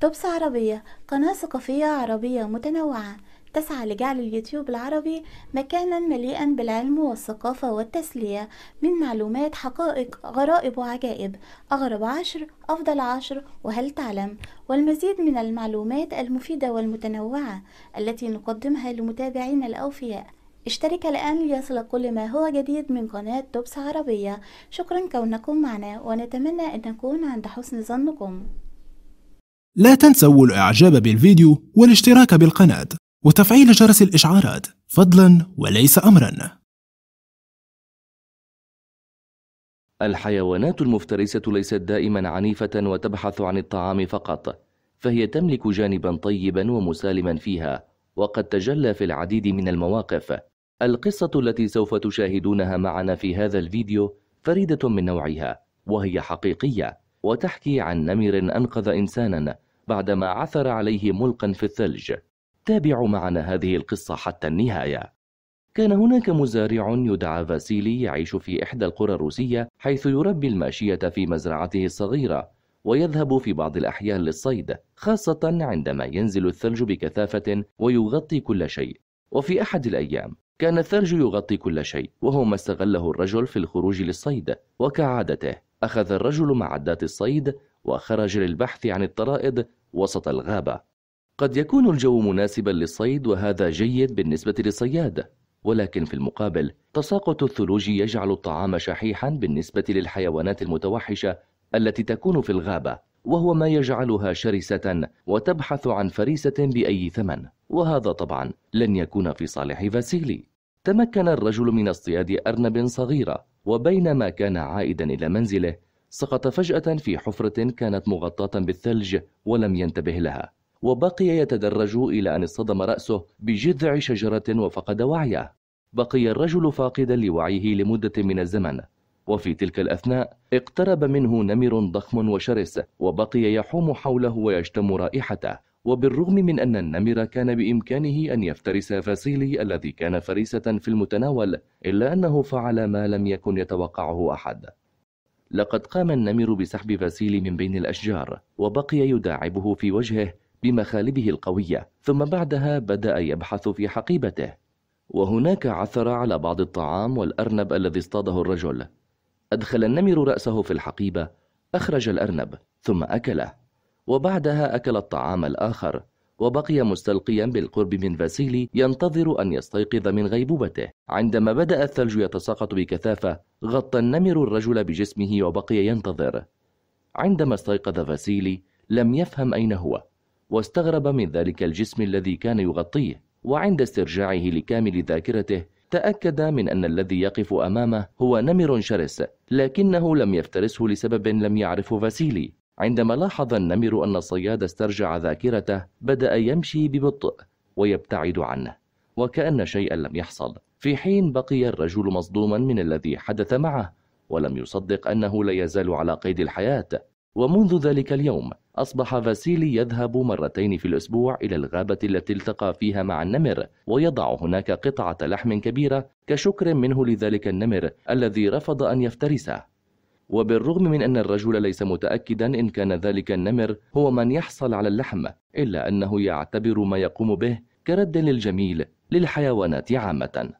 توبس عربية قناة ثقافية عربية متنوعة تسعى لجعل اليوتيوب العربي مكانا مليئا بالعلم والثقافة والتسلية من معلومات حقائق غرائب وعجائب أغرب عشر أفضل عشر وهل تعلم والمزيد من المعلومات المفيدة والمتنوعة التي نقدمها لمتابعينا الأوفياء اشترك الآن ليصلك كل ما هو جديد من قناة توبس عربية شكرا كونكم معنا ونتمنى أن نكون عند حسن ظنكم لا تنسوا الاعجاب بالفيديو والاشتراك بالقناة وتفعيل جرس الاشعارات فضلا وليس امرا الحيوانات المفترسة ليست دائما عنيفة وتبحث عن الطعام فقط فهي تملك جانبا طيبا ومسالما فيها وقد تجلى في العديد من المواقف القصة التي سوف تشاهدونها معنا في هذا الفيديو فريدة من نوعها وهي حقيقية وتحكي عن نمر أنقذ إنسانا بعدما عثر عليه ملقا في الثلج تابعوا معنا هذه القصة حتى النهاية كان هناك مزارع يدعى فاسيلي يعيش في إحدى القرى الروسية حيث يربي الماشية في مزرعته الصغيرة ويذهب في بعض الأحيان للصيد خاصة عندما ينزل الثلج بكثافة ويغطي كل شيء وفي أحد الأيام كان الثلج يغطي كل شيء وهو ما استغله الرجل في الخروج للصيد وكعادته أخذ الرجل معدات الصيد وخرج للبحث عن الطرائد وسط الغابة قد يكون الجو مناسبا للصيد وهذا جيد بالنسبة للصياد ولكن في المقابل تساقط الثلوج يجعل الطعام شحيحا بالنسبة للحيوانات المتوحشة التي تكون في الغابة وهو ما يجعلها شرسة وتبحث عن فريسة بأي ثمن وهذا طبعا لن يكون في صالح فاسيلي تمكن الرجل من اصطياد أرنب صغيرة وبينما كان عائدا إلى منزله سقط فجأة في حفرة كانت مغطاة بالثلج ولم ينتبه لها وبقي يتدرج إلى أن اصطدم رأسه بجذع شجرة وفقد وعيه بقي الرجل فاقدا لوعيه لمدة من الزمن وفي تلك الأثناء اقترب منه نمر ضخم وشرس وبقي يحوم حوله ويشتم رائحته وبالرغم من أن النمر كان بإمكانه أن يفترس فاسيلي الذي كان فريسة في المتناول إلا أنه فعل ما لم يكن يتوقعه أحد لقد قام النمر بسحب فاسيلي من بين الأشجار وبقي يداعبه في وجهه بمخالبه القوية ثم بعدها بدأ يبحث في حقيبته وهناك عثر على بعض الطعام والأرنب الذي اصطاده الرجل أدخل النمر رأسه في الحقيبة أخرج الأرنب ثم أكله وبعدها أكل الطعام الآخر وبقي مستلقيا بالقرب من فاسيلي ينتظر أن يستيقظ من غيبوبته عندما بدأ الثلج يتساقط بكثافة غطى النمر الرجل بجسمه وبقي ينتظر عندما استيقظ فاسيلي لم يفهم أين هو واستغرب من ذلك الجسم الذي كان يغطيه وعند استرجاعه لكامل ذاكرته تأكد من أن الذي يقف أمامه هو نمر شرس لكنه لم يفترسه لسبب لم يعرفه فاسيلي عندما لاحظ النمر أن الصياد استرجع ذاكرته بدأ يمشي ببطء ويبتعد عنه وكأن شيئا لم يحصل في حين بقي الرجل مصدوما من الذي حدث معه ولم يصدق أنه لا يزال على قيد الحياة ومنذ ذلك اليوم أصبح فاسيلي يذهب مرتين في الأسبوع إلى الغابة التي التقى فيها مع النمر ويضع هناك قطعة لحم كبيرة كشكر منه لذلك النمر الذي رفض أن يفترسه وبالرغم من أن الرجل ليس متأكدا إن كان ذلك النمر هو من يحصل على اللحم إلا أنه يعتبر ما يقوم به كرد للجميل للحيوانات عامة